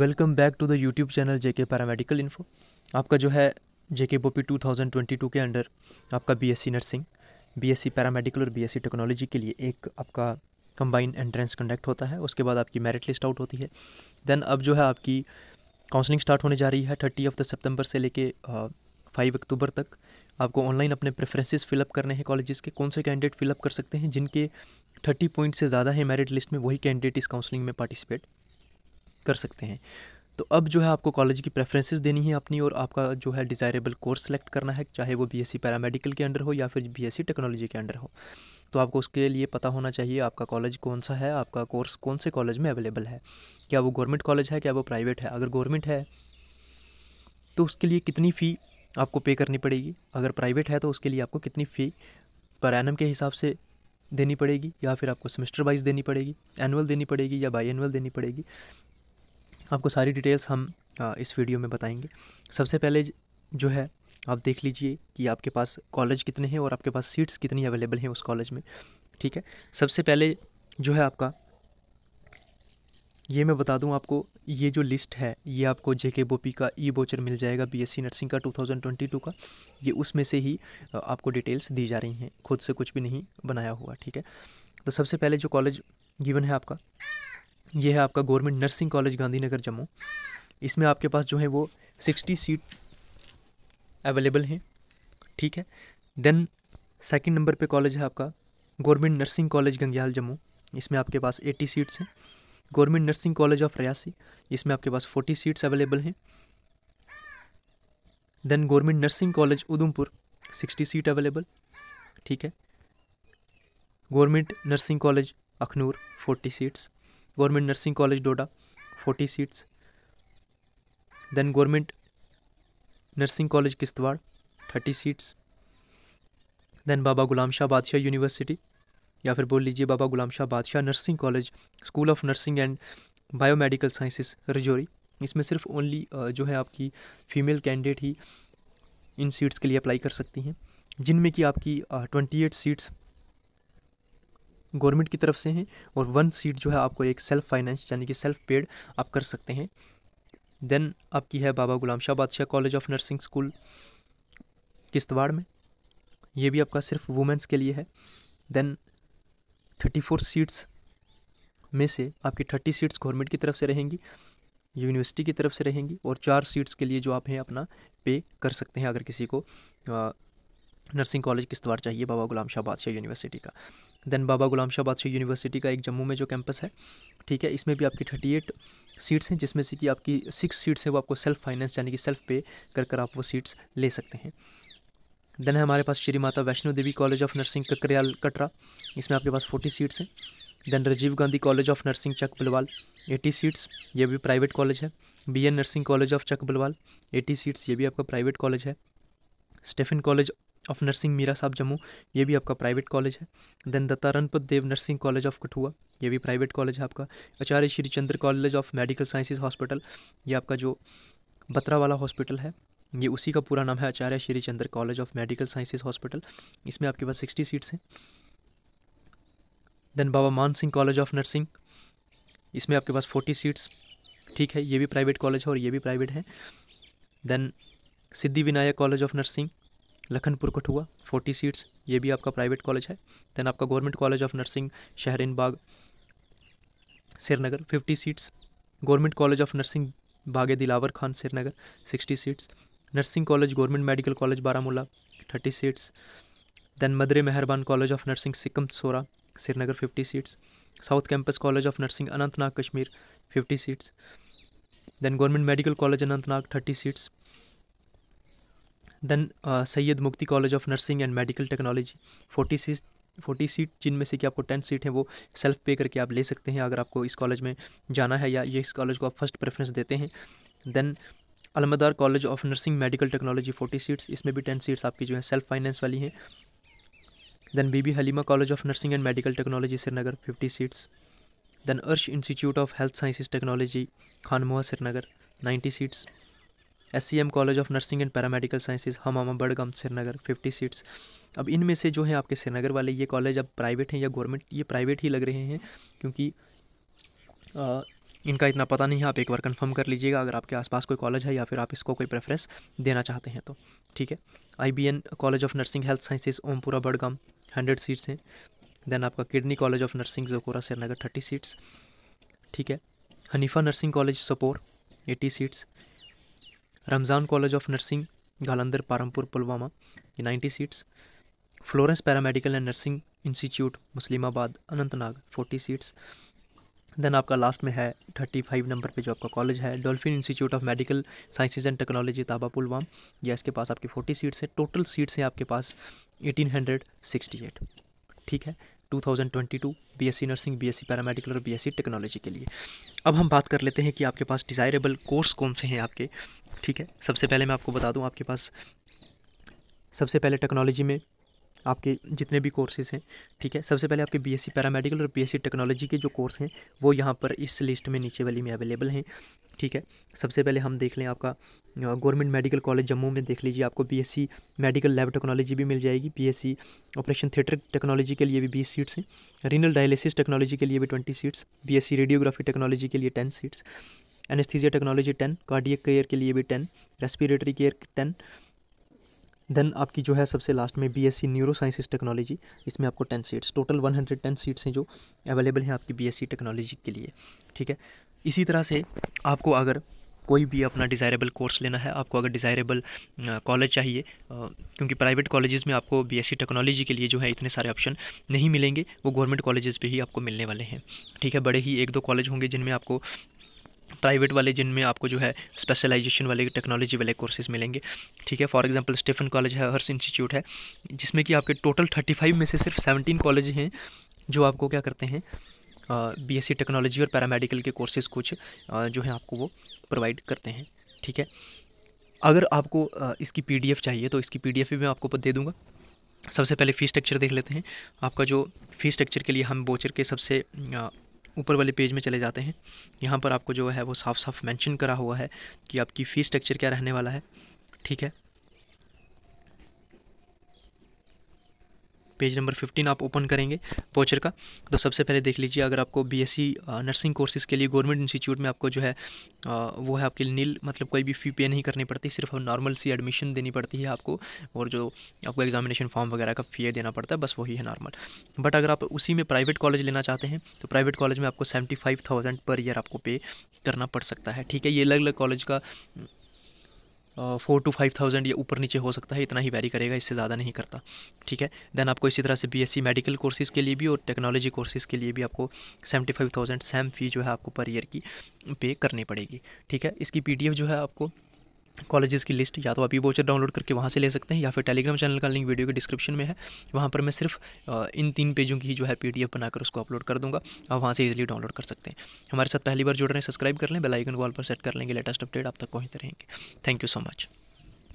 welcome back to the YouTube channel JK paramedical info आपका जो है जेके बोपी 2022 के अंडर आपका बीएससी नर्सिंग बीएससी पैरामेडिकल और बीएससी टेक्नोलॉजी के लिए एक आपका कंबाइन एंट्रेंस कंडक्ट होता है उसके बाद आपकी मेरिट लिस्ट आउट होती है देन अब जो है आपकी काउंसलिंग स्टार्ट होने जा रही है थर्टी ऑफ द सितंबर से लेके फाइव अक्टूबर तक आपको ऑनलाइन अपने प्रेफरेंसेस फिलअप करने हैं कॉलेजेस के कौन से कैंडिडेट फिलअप कर सकते हैं जिनके थर्टी पॉइंट से ज़्यादा है मेरिट लिस्ट में वही कैंडिडेट इस काउंसलिंग में पार्टिसिपेट कर सकते हैं तो अब जो है आपको कॉलेज की प्रेफरेंसेस देनी है अपनी और आपका जो है डिज़ायरेबल कोर्स सेलेक्ट करना है चाहे वो बीएससी पैरामेडिकल के अंडर हो या फिर बीएससी टेक्नोलॉजी के अंडर हो तो आपको उसके लिए पता होना चाहिए आपका कॉलेज कौन सा है आपका कोर्स कौन से कॉलेज में अवेलेबल है क्या वो गवर्नमेंट कॉलेज है क्या वो प्राइवेट है अगर गवर्नमेंट है तो उसके लिए कितनी फ़ी आपको पे करनी पड़ेगी अगर प्राइवेट है तो उसके लिए आपको कितनी फ़ी पर एनम के हिसाब से देनी पड़ेगी या फिर आपको सेमेस्टर वाइज देनी पड़ेगी एनुअल देनी पड़ेगी या बाई एनुअल देनी पड़ेगी आपको सारी डिटेल्स हम इस वीडियो में बताएंगे सबसे पहले जो है आप देख लीजिए कि आपके पास कॉलेज कितने हैं और आपके पास सीट्स कितनी अवेलेबल हैं उस कॉलेज में ठीक है सबसे पहले जो है आपका ये मैं बता दूं आपको ये जो लिस्ट है ये आपको जे के बोपी का ई बोचर मिल जाएगा बीएससी नर्सिंग का 2022 का ये उसमें से ही आपको डिटेल्स दी जा रही हैं खुद से कुछ भी नहीं बनाया हुआ ठीक है तो सबसे पहले जो कॉलेज गिवन है आपका ये है आपका government nursing college Gandhinagar Jammu इसमें आपके पास जो है वो सिक्सटी सीट अवेलेबल हैं ठीक है देन सेकंड नंबर पे कॉलेज है आपका government nursing college Gangyal Jammu इसमें आपके पास एट्टी सीट्स हैं government nursing college of Reasi इसमें आपके पास फोर्टी सीट्स अवेलेबल हैं then government nursing college Udhampur sixty seat available ठीक है government nursing college Akhnoor forty seats government nursing college Doda forty seats then government nursing college Kishtwar thirty seats then Baba Ghulam Shah Badshah university या फिर बोल लीजिए बाबा Ghulam Shah Badshah nursing college school of nursing and biomedical sciences Rajouri इसमें सिर्फ only जो है आपकी फ़ीमेल कैंडिडेट ही इन सीट्स के लिए अप्लाई कर सकती हैं जिनमें कि आपकी ट्वेंटी एट सीट्स गवर्नमेंट की तरफ से हैं और वन सीट जो है आपको एक सेल्फ फाइनेंस यानी कि सेल्फ पेड आप कर सकते हैं देन आपकी है बाबा Ghulam Shah Badshah college of nursing school Kishtwar में ये भी आपका सिर्फ वुमेंस के लिए है देन थर्टी फोर सीट्स में से आपकी थर्टी सीट्स गवर्नमेंट की तरफ से रहेंगी यूनिवर्सिटी की तरफ से रहेंगी और चार सीट्स के लिए जो आप हैं अपना पे कर सकते हैं अगर किसी को आ, नर्सिंग कॉलेज किश्तवाड़ चाहिए बाबा गुलाम शाह बादशाह यूनिवर्सिटी का देन बाबा गुलाम शाह बादशाह यूनिवर्सिटी का एक जम्मू में जो कैंपस है ठीक है इसमें भी आपकी थर्टी एट सीट्स हैं जिसमें से कि आपकी सिक्स सीट्स हैं वो आपको सेल्फ फाइनेंस यानी कि सेल्फ पे कर कर आप वो सीट्स ले सकते हैं देन है हमारे पास Shri Mata Vaishno Devi college of nursing Kakryal Katra इसमें आपके पास फोर्टी सीट्स हैं then Rajiv Gandhi college of nursing Chak Bhalwal eighty seats ये भी प्राइवेट कॉलेज है B N nursing college of Chak Bhalwal eighty seats ये भी आपका प्राइवेट कॉलेज है Stephen college of nursing Mira Sahib Jammu ये भी आपका प्राइवेट कॉलेज है then Datta Ranpat Dev nursing college of Kathua ये भी प्राइवेट कॉलेज है आपका Acharya Shri Chander college of medical sciences hospital ये आपका जो बत्रा वाला हॉस्पिटल है ये उसी का पूरा नाम है Acharya Shri Chander college of medical sciences hospital इसमें आपके पास सिक्सटी सीट्स हैं then Baba Maan Singh college of nursing इसमें आपके पास फोर्टी सीट्स ठीक है ये भी प्राइवेट कॉलेज है और ये भी प्राइवेट है then Siddhi Vinayak college of nursing Lakhanpur Kathua forty seats ये भी आपका प्राइवेट कॉलेज है देन आपका government college of nursing Shahrin Bagh Srinagar fifty seats government college of nursing Baghe Dilawar Khan Srinagar sixty seats nursing college government medical college Baramulla thirty seats then Madre Meherban college of nursing SKIMS Soura Srinagar fifty seats south campus college of nursing Anantnag Kashmir fifty seats then government medical college Anantnag thirty seats then Syed Mufti college of nursing and medical technology forty six forty seat जिनमें से कि आपको ten seat है वो self पे करके आप ले सकते हैं अगर आपको इस कॉलेज में जाना है या ये इस कॉलेज को आप फर्स्ट प्रेफरेंस देते हैं then Alamdar college of nursing medical technology forty seats इसमें भी टेन सीट्स आपकी जो है सेल्फ फाइनेंस वाली हैं then Bibi Halima college of nursing and medical technology Srinagar fifty seats then Arsh institute of health sciences technology Khanmoh Srinagar ninety seats S C M college of nursing and paramedical sciences Hamhama Budgam Srinagar fifty seats अब इनमें से जो है आपके श्रीनगर वाले ये कॉलेज अब प्राइवेट हैं या गवर्नमेंट ये प्राइवेट ही लग रहे हैं क्योंकि आ, इनका इतना पता नहीं है आप एक बार कंफर्म कर लीजिएगा अगर आपके आसपास कोई कॉलेज है या फिर आप इसको कोई प्रेफरेंस देना चाहते हैं तो ठीक है IBN college of nursing health sciences Ompora Budgam hundred seats हैं देन आपका kidney college of nursing Zakura Srinagar thirty seats ठीक है Hanifa nursing college Sopore eighty seats Ramzan college of nursing Ghalandar Parampore Pulwama ये ninety seats Florence paramedical and nursing institute Muslimabad Anantnag forty seats then आपका last में है thirty five number पे जो आपका कॉलेज है Dolphin institute of medical sciences and technology Taba Pulwama या इसके पास आपकी फोर्टी सीट्स हैं टोटल सीट्स हैं आपके पास एटीन हंड्रेड सिक्सटी एट ठीक है two two thousand twenty B S C nursing B S C paramedical और बी एस सी टेक्नोलॉजी के लिए अब हम बात कर लेते हैं कि आपके पास डिज़ायरेबल कोर्स कौन से हैं आपके ठीक है सबसे पहले मैं आपको बता दूं आपके पास सबसे पहले टेक्नोलॉजी में आपके जितने भी कोर्सेज हैं ठीक है सबसे पहले आपके बीएससी पैरामेडिकल और बीएससी टेक्नोलॉजी के जो कोर्स हैं वो यहाँ पर इस लिस्ट में नीचे वाली में अवेलेबल हैं ठीक है सबसे पहले हम देख लें आपका गवर्नमेंट मेडिकल कॉलेज जम्मू में देख लीजिए आपको बीएससी मेडिकल लैब टेक्नोलॉजी भी मिल जाएगी बीएससी ऑपरेशन थिएटर टेक्नोलॉजी के लिए भी बीस सीट्स हैं रीनल डायलिसिस टेक्नोलॉजी के लिए भी twenty seats BSc radiography technology के लिए ten seats anaesthesia technology ten cardiac care के लिए भी ten respiratory care ten then आपकी जो है सबसे लास्ट में B S C neuro sciences technology इसमें आपको ten seats total one hundred ten seats हैं जो अवेलेबल हैं आपकी बी एस सी टेक्नोलॉजी के लिए ठीक है इसी तरह से आपको अगर कोई भी अपना डिज़ायरेबल कोर्स लेना है आपको अगर डिज़ायरेबल कॉलेज चाहिए क्योंकि प्राइवेट कॉलेजेस में आपको बीएससी टेक्नोलॉजी के लिए जो है इतने सारे ऑप्शन नहीं मिलेंगे वो गवर्नमेंट कॉलेजेस पे ही आपको मिलने वाले हैं ठीक है बड़े ही एक दो कॉलेज होंगे जिनमें आपको प्राइवेट वाले जिनमें आपको जो है स्पेशलाइजेशन वाले टेक्नोलॉजी वाले कोर्सेज मिलेंगे ठीक है फॉर एग्जांपल स्टीफन कॉलेज है हर्ष इंस्टीट्यूट है जिसमें कि आपके टोटल थर्टी फाइव में से सिर्फ सेवनटीन कॉलेज हैं जो आपको क्या करते हैं बीएससी टेक्नोलॉजी और पैरामेडिकल के कोर्सेज कुछ आ, जो है आपको वो प्रोवाइड करते हैं ठीक है अगर आपको आ, इसकी पी चाहिए तो इसकी पी भी मैं आपको दे दूँगा सबसे पहले फ़ी स्ट्रक्चर देख लेते हैं आपका जो फ़ी स्ट्रक्चर के लिए हम बोचर के सबसे ऊपर वाले पेज में चले जाते हैं यहाँ पर आपको जो है वो साफ साफ मेंशन करा हुआ है कि आपकी फ़ी स्ट्रक्चर क्या रहने वाला है ठीक है पेज नंबर फिफ्टीन आप ओपन करेंगे पोचर का तो सबसे पहले देख लीजिए अगर आपको बीएससी नर्सिंग कोर्सेज़ के लिए गवर्नमेंट इंस्टीट्यूट में आपको जो है वो है आपके नील मतलब कोई भी फ़ी पे नहीं करनी पड़ती सिर्फ नॉर्मल सी एडमिशन देनी पड़ती है आपको और जो आपको एग्जामिनेशन फॉर्म वगैरह का फ़ी देना पड़ता है बस वही है नॉर्मल बट अगर आप उसी में प्राइवेट कॉलेज लेना चाहते हैं तो प्राइवेट कॉलेज में आपको seventy five thousand per year आपको पे करना पड़ सकता है ठीक है ये अलग अलग कॉलेज का फोर टू फाइव थाउजेंड या ऊपर नीचे हो सकता है इतना ही वैरी करेगा इससे ज़्यादा नहीं करता ठीक है देन आपको इसी तरह से बीएससी मेडिकल कोर्सेज़ के लिए भी और टेक्नोलॉजी कोर्सेज़ के लिए भी आपको seventy five thousand same fee जो है आपको पर ईयर की पे करनी पड़ेगी ठीक है इसकी पी जो है आपको कॉलेजेस की लिस्ट या तो आप ई वोचर डाउनलोड करके वहाँ से ले सकते हैं या फिर टेलीग्राम चैनल का लिंक वीडियो के डिस्क्रिप्शन में है वहाँ पर मैं सिर्फ इन तीन पेजों की जो है पी बनाकर उसको अपलोड कर दूँगा आप वहाँ से इजीली डाउनलोड कर सकते हैं हमारे साथ पहली बार जुड़ रहे हैं सब्सक्राइब कर लें बेलाइकन कॉल पर सेट कर लेंगे लेटेस्ट अपडेट आप तक पहुँचते रहेंगे थैंक यू सो मच